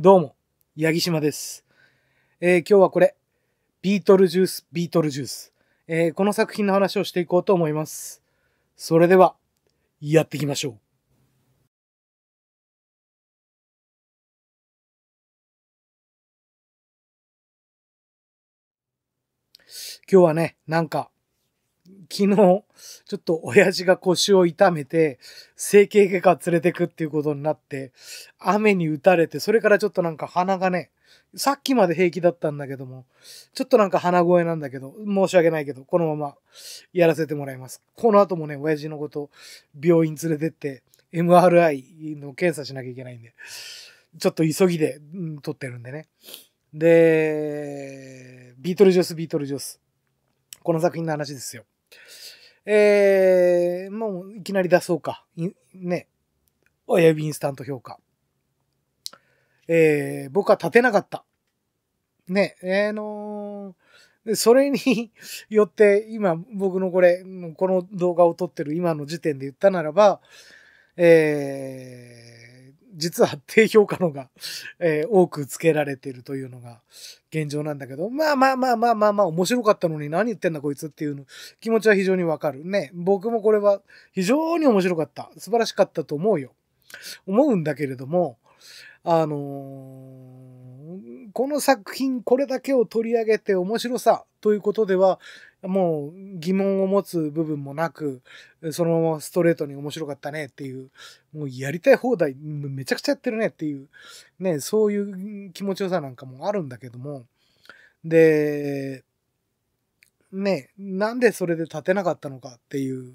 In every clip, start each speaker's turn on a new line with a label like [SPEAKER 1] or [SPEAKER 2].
[SPEAKER 1] どうも、八木島です。えー、今日はこれ、ビートルジュース、ビートルジュース。えー、この作品の話をしていこうと思います。それでは、やっていきましょう。今日はね、なんか、昨日、ちょっと親父が腰を痛めて、整形外科連れてくっていうことになって、雨に打たれて、それからちょっとなんか鼻がね、さっきまで平気だったんだけども、ちょっとなんか鼻声なんだけど、申し訳ないけど、このままやらせてもらいます。この後もね、親父のこと、病院連れてって、MRI の検査しなきゃいけないんで、ちょっと急ぎで、うん、撮ってるんでね。で、ビートルジョス、ビートルジョス。この作品の話ですよ。えー、もういきなり出そうか。ね。親指インスタント評価。えー、僕は立てなかった。ね、えー、のー、それによって今僕のこれ、この動画を撮ってる今の時点で言ったならば、えー、実は低評価のが、えー、多くつけられてるというのが現状なんだけど、まあまあまあまあまあまあ面白かったのに何言ってんだこいつっていうの気持ちは非常にわかる。ね、僕もこれは非常に面白かった。素晴らしかったと思うよ。思うんだけれども、あのーこの作品これだけを取り上げて面白さということでは、もう疑問を持つ部分もなく、そのままストレートに面白かったねっていう、もうやりたい放題、めちゃくちゃやってるねっていう、ね、そういう気持ちよさなんかもあるんだけども、で、ね、なんでそれで立てなかったのかっていう、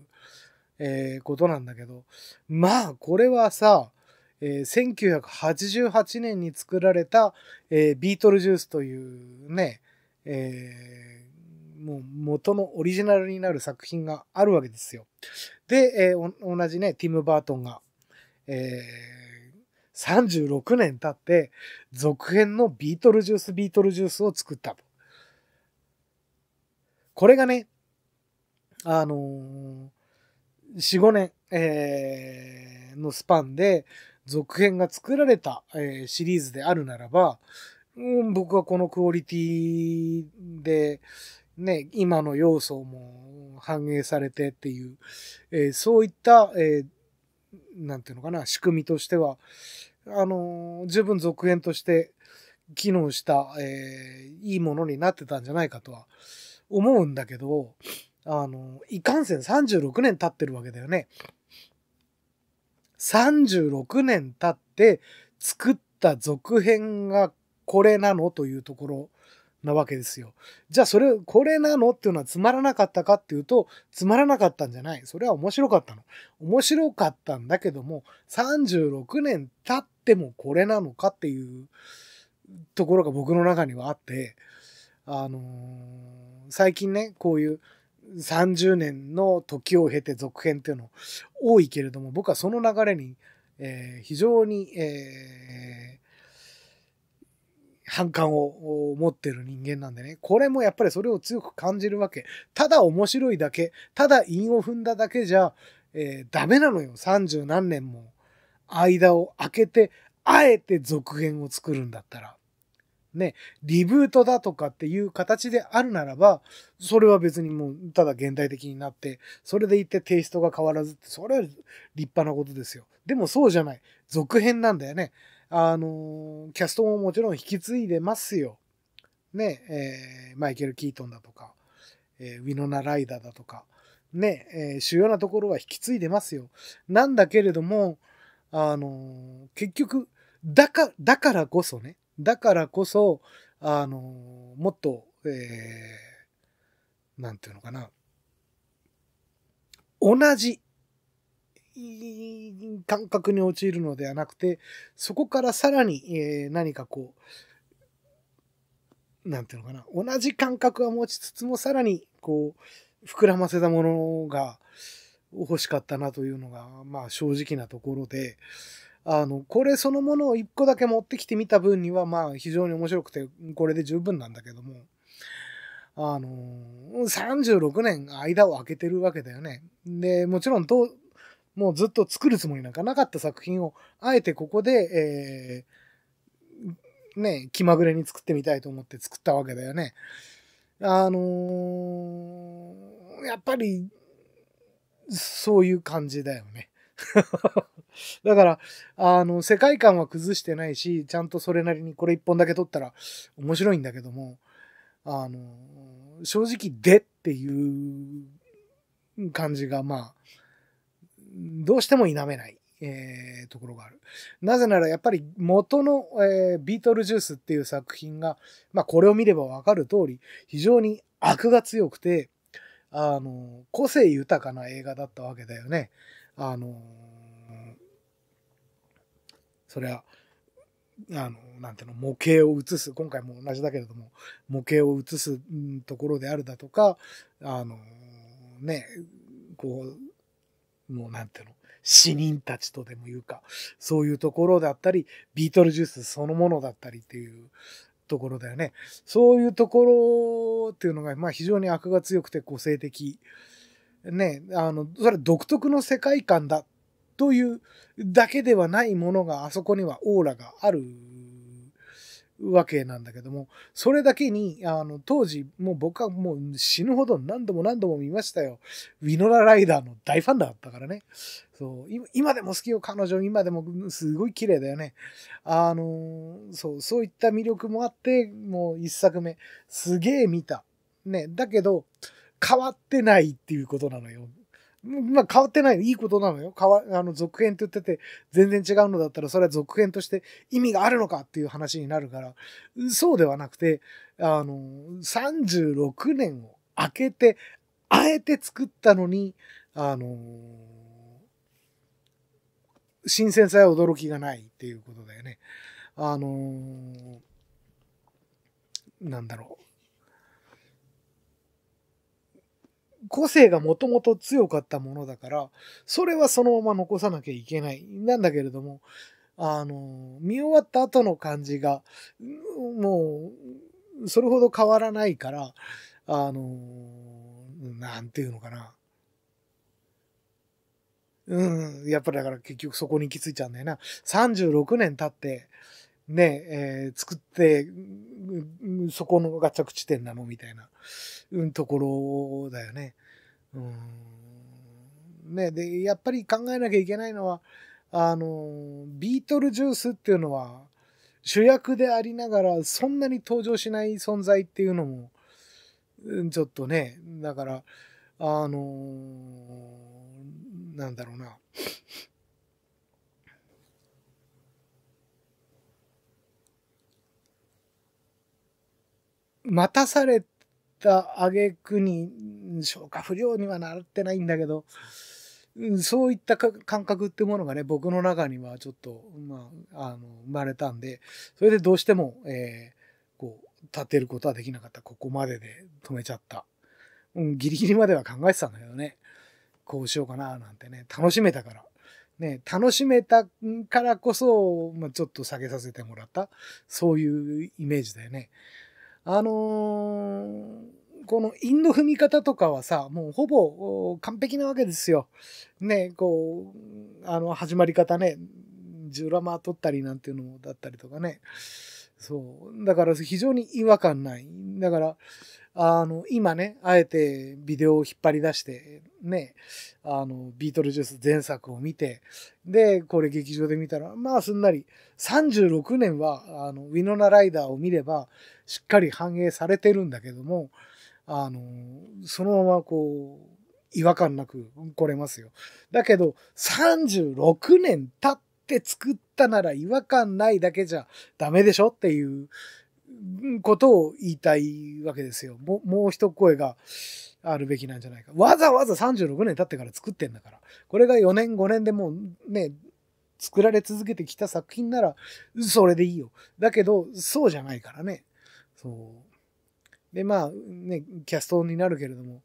[SPEAKER 1] えー、ことなんだけど、まあ、これはさ、えー、1988年に作られた、えー、ビートルジュースというね、えー、もう元のオリジナルになる作品があるわけですよ。で、えー、同じね、ティム・バートンが、えー、36年経って続編のビートルジュース、ビートルジュースを作ったと。これがね、あのー、4、5年、えー、のスパンで、続編が作られた、えー、シリーズであるならば、うん、僕はこのクオリティで、ね、今の要素も反映されてっていう、えー、そういった、えー、なんていうのかな、仕組みとしては、あのー、十分続編として機能した、えー、いいものになってたんじゃないかとは思うんだけど、あのー、いかんせん36年経ってるわけだよね。36年経って作った続編がこれなのというところなわけですよ。じゃあそれ、これなのっていうのはつまらなかったかっていうと、つまらなかったんじゃない。それは面白かったの。面白かったんだけども、36年経ってもこれなのかっていうところが僕の中にはあって、あのー、最近ね、こういう30年の時を経て続編っていうの多いけれども僕はその流れに、えー、非常に、えー、反感を持ってる人間なんでねこれもやっぱりそれを強く感じるわけただ面白いだけただ韻を踏んだだけじゃ、えー、ダメなのよ30何年も間を空けてあえて続編を作るんだったら。ね、リブートだとかっていう形であるならば、それは別にもう、ただ現代的になって、それでいてテイストが変わらずって、それは立派なことですよ。でもそうじゃない。続編なんだよね。あのー、キャストももちろん引き継いでますよ。ね、えー、マイケル・キートンだとか、えー、ウィノナ・ライダーだとか、ね、えー、主要なところは引き継いでますよ。なんだけれども、あのー、結局、だか、だからこそね、だからこそ、あの、もっと、えー、なんていうのかな。同じ感覚に陥るのではなくて、そこからさらに、えー、何かこう、なんていうのかな。同じ感覚は持ちつつも、さらに、こう、膨らませたものが欲しかったなというのが、まあ正直なところで、あの、これそのものを一個だけ持ってきてみた分には、まあ、非常に面白くて、これで十分なんだけども、あの、36年間を空けてるわけだよね。で、もちろんと、もうずっと作るつもりなんかなかった作品を、あえてここで、えー、ね、気まぐれに作ってみたいと思って作ったわけだよね。あのー、やっぱり、そういう感じだよね。だから、あの、世界観は崩してないし、ちゃんとそれなりにこれ一本だけ撮ったら面白いんだけども、あの、正直でっていう感じが、まあ、どうしても否めない、えー、ところがある。なぜならやっぱり元の、えー、ビートルジュースっていう作品が、まあこれを見ればわかる通り、非常に悪が強くて、あの、個性豊かな映画だったわけだよね。あのそれはあの、なんていうの、模型を映す、今回も同じだけれども、模型を映すところであるだとか、あの、ね、こう、もうなんていうの、死人たちとでもいうか、そういうところだったり、ビートルジュースそのものだったりっていうところだよね。そういうところっていうのが、まあ非常に悪が強くて個性的ね、あの、それ独特の世界観だというだけではないものがあそこにはオーラがあるわけなんだけども、それだけに、あの、当時、もう僕はもう死ぬほど何度も何度も見ましたよ。ウィノラライダーの大ファンだったからね。そう、今でも好きよ、彼女。今でもすごい綺麗だよね。あの、そう、そういった魅力もあって、もう一作目、すげえ見た。ね、だけど、変わってないっていうことなのよ。まあ、変わってない。いいことなのよ。変わ、あの、続編って言ってて、全然違うのだったら、それは続編として意味があるのかっていう話になるから、そうではなくて、あの、36年を明けて、あえて作ったのに、あの、新鮮さや驚きがないっていうことだよね。あの、なんだろう。個性がもともと強かったものだから、それはそのまま残さなきゃいけない。なんだけれども、あの、見終わった後の感じが、もう、それほど変わらないから、あの、なんていうのかな。うん、やっぱりだから結局そこに行き着いちゃうんだよな。36年経って、ね、えー、作って、そこの合着地点なのみたいな、うん、ところだよね。ね、でやっぱり考えなきゃいけないのはあのビートルジュースっていうのは主役でありながらそんなに登場しない存在っていうのもちょっとねだからあのなんだろうな待たされた挙句に消化不良にはなってないんだけどそういった感覚ってものがね僕の中にはちょっと、まあ、あの生まれたんでそれでどうしても、えー、こう立てることはできなかったここまでで止めちゃった、うん、ギリギリまでは考えてたんだけどねこうしようかななんてね楽しめたから。ね、楽しめたからこそ、まあ、ちょっと下げさせてもらった、そういうイメージだよね。あのー、この韻の踏み方とかはさ、もうほぼ完璧なわけですよ。ね、こう、あの、始まり方ね、ジュラマ撮ったりなんていうのもだったりとかね。そう。だから非常に違和感ない。だから、あの、今ね、あえてビデオを引っ張り出して、ね、あの、ビートルジュース前作を見て、で、これ劇場で見たら、まあすんなり、36年は、あの、ウィノナライダーを見れば、しっかり反映されてるんだけども、あの、そのままこう、違和感なく来れますよ。だけど、36年経っって作ったなら違和感ないだけじゃダメでしょっていうことを言いたいわけですよ。もう一声があるべきなんじゃないか。わざわざ36年経ってから作ってんだから。これが4年5年でもうね、作られ続けてきた作品ならそれでいいよ。だけど、そうじゃないからね。そう。で、まあね、キャストになるけれども、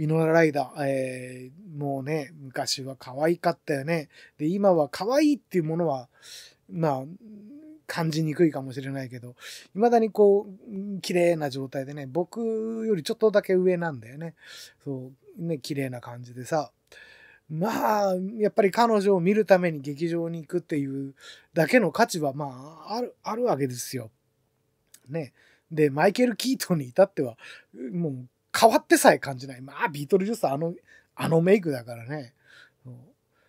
[SPEAKER 1] ミノラライダー、えー、もうね、昔は可愛かったよね。で、今は可愛いっていうものは、まあ、感じにくいかもしれないけど、未だにこう、綺麗な状態でね、僕よりちょっとだけ上なんだよね。そう、ね、綺麗な感じでさ。まあ、やっぱり彼女を見るために劇場に行くっていうだけの価値は、まあ、ある、あるわけですよ。ね。で、マイケル・キートンに至っては、もう変わってさえ感じない。まあ、ビートルジュースあの、あのメイクだからね。うん、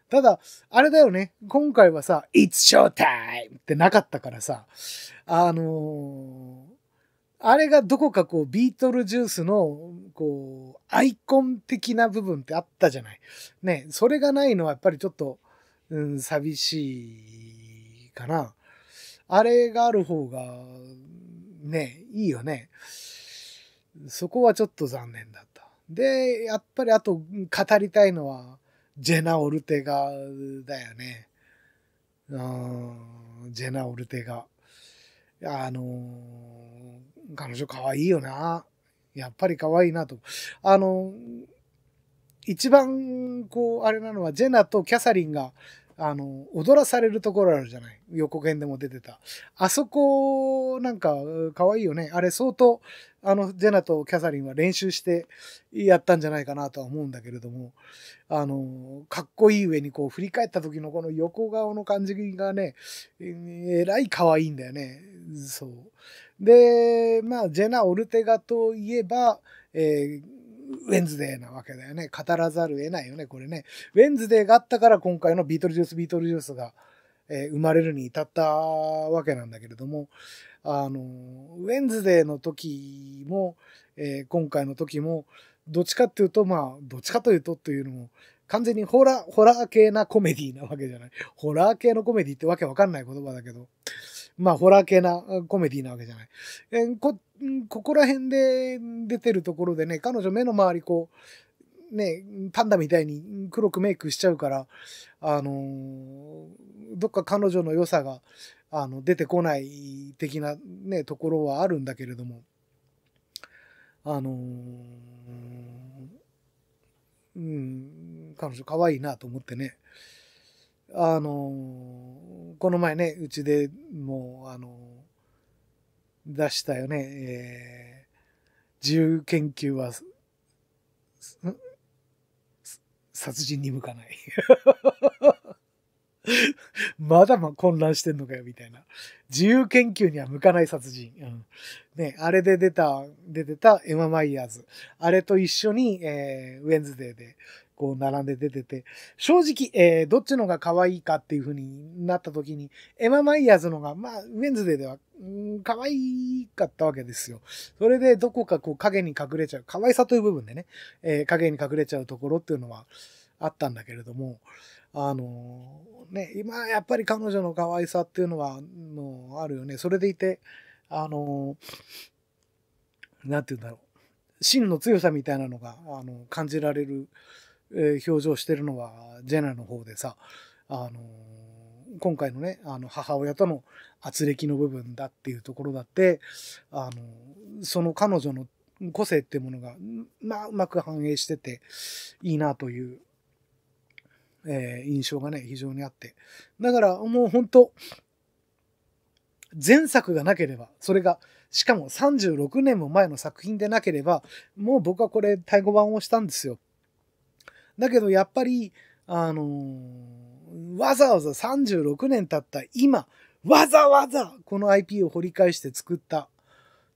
[SPEAKER 1] ただ、あれだよね。今回はさ、It's Showtime! ってなかったからさ、あのー、あれがどこかこう、ビートルジュースの、こう、アイコン的な部分ってあったじゃない。ね、それがないのはやっぱりちょっと、うん、寂しいかな。あれがある方が、ね、いいよね。そこはちょっと残念だった。で、やっぱりあと語りたいのは、ジェナ・オルテガだよね。うん、ジェナ・オルテガ。あのー、彼女可愛いよな。やっぱり可愛いなと。あのー、一番、こう、あれなのは、ジェナとキャサリンが、あの、踊らされるところあるじゃない予告編でも出てた。あそこ、なんか、可愛いよね。あれ相当、あの、ジェナとキャサリンは練習してやったんじゃないかなとは思うんだけれども、あの、かっこいい上にこう振り返った時のこの横顔の感じがね、えらい可愛いんだよね。そう。で、まあ、ジェナ・オルテガといえば、えーウェンズデーなわけだよね。語らざるを得ないよね、これね。ウェンズデーがあったから今回のビートルジュース、ビートルジュースが、えー、生まれるに至ったわけなんだけれども、あの、ウェンズデーの時も、えー、今回の時も、どっちかっていうと、まあ、どっちかというとというのも、完全にホラー、ホラー系なコメディなわけじゃない。ホラー系のコメディってわけわかんない言葉だけど、まあ、ホラー系なコメディなわけじゃない。えこ、ここら辺で出てるところでね、彼女目の周りこう、ね、パンダみたいに黒くメイクしちゃうから、あのー、どっか彼女の良さが、あの、出てこない的なね、ところはあるんだけれども、あのー、うん、彼女可愛いなと思ってね。あの、この前ね、うちでもう、あの、出したよね、えー、自由研究は、殺人に向かない まだま混乱してんのかよ、みたいな。自由研究には向かない殺人。うん、ね、あれで出た、出てたエマ・マイヤーズ。あれと一緒に、えー、ウェンズデーで、こう並んで出てて、正直、えー、どっちのが可愛いかっていう風になった時に、エマ・マイヤーズのが、まあ、ウェンズデーでは、可愛かったわけですよ。それでどこかこう影に隠れちゃう、可愛さという部分でね、えー、影に隠れちゃうところっていうのはあったんだけれども、あのー、ね、今やっぱり彼女の可愛さっていうのは、もうあるよね。それでいて、あのー、なんて言うんだろう。真の強さみたいなのが、あの、感じられるえ表情してるのはジェナの方でさ、あのー、今回のね、あの、母親との圧力の部分だっていうところだって、あのー、その彼女の個性ってものが、まあ、うまく反映してていいなという、えー、印象がね、非常にあって。だからもう本当前作がなければ、それが、しかも36年も前の作品でなければ、もう僕はこれ、太鼓判をしたんですよ。だけどやっぱり、あのー、わざわざ36年経った今、わざわざこの IP を掘り返して作った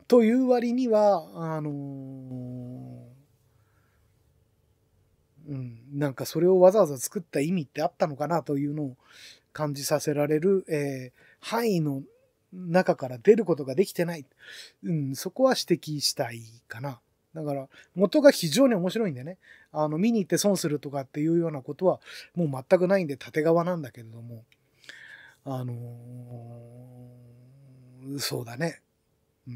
[SPEAKER 1] という割には、あのー、うん、なんかそれをわざわざ作った意味ってあったのかなというのを感じさせられる、えー、範囲の中から出ることができてない、うん、そこは指摘したいかな。だから元が非常に面白いんでね、あの見に行って損するとかっていうようなことはもう全くないんで縦側なんだけれども、あのー、そうだね。うん。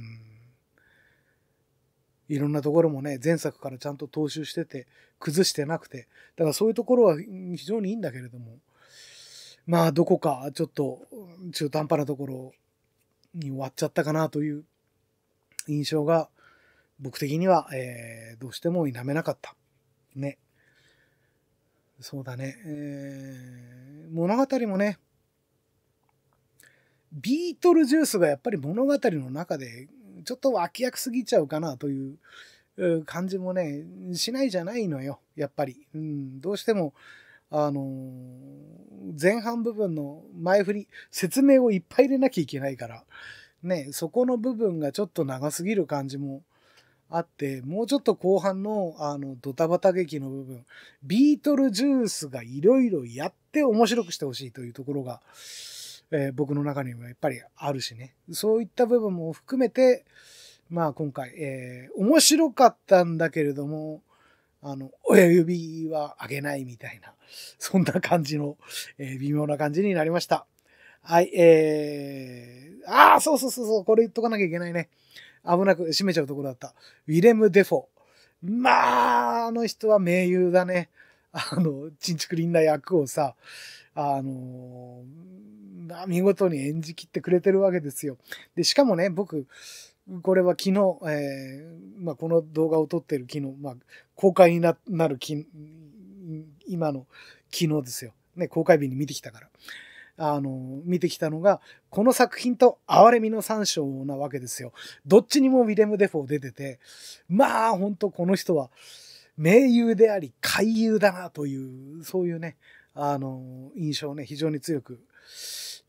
[SPEAKER 1] いろんなところもね、前作からちゃんと踏襲してて、崩してなくて、だからそういうところは非常にいいんだけれども、まあどこかちょっと中途半端なところに終わっちゃったかなという印象が僕的には、えー、どうしても否めなかった。ね。そうだね。えー、物語もね、ビートルジュースがやっぱり物語の中でちょっと脇役すぎちゃうかなという感じもね、しないじゃないのよ、やっぱり。うん、どうしても、あのー、前半部分の前振り、説明をいっぱい入れなきゃいけないから、ね、そこの部分がちょっと長すぎる感じもあって、もうちょっと後半のあのドタバタ劇の部分、ビートルジュースがいろいろやって面白くしてほしいというところが、えー、僕の中にはやっぱりあるしね。そういった部分も含めて、まあ今回、えー、面白かったんだけれども、あの、親指は上げないみたいな、そんな感じの、えー、微妙な感じになりました。はい、えー、ああ、そうそうそうそう、これ言っとかなきゃいけないね。危なく締めちゃうところだった。ウィレム・デフォ。まあ、あの人は名優だね。あの、ちんちくりんな役をさ、あの見事に演じきってくれてるわけですよ。で、しかもね、僕、これは昨日、えー、まあ、この動画を撮ってる昨日、まあ、公開になる今の昨日ですよ。ね、公開日に見てきたから。あの、見てきたのが、この作品と哀れみの三章なわけですよ。どっちにもウィレム・デフォー出てて、まあ、ほんとこの人は、名優であり、怪優だなという、そういうね、あの、印象をね、非常に強く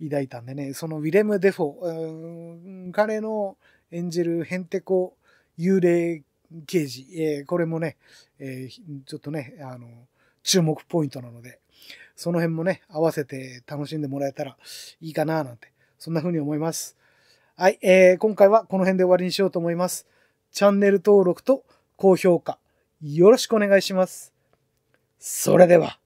[SPEAKER 1] 抱いたんでね、そのウィレム・デフォー、ー彼の演じるヘンテコ幽霊刑事、えー、これもね、えー、ちょっとね、あの、注目ポイントなので、その辺もね、合わせて楽しんでもらえたらいいかななんて、そんな風に思います。はい、えー、今回はこの辺で終わりにしようと思います。チャンネル登録と高評価、よろしくお願いします。それでは。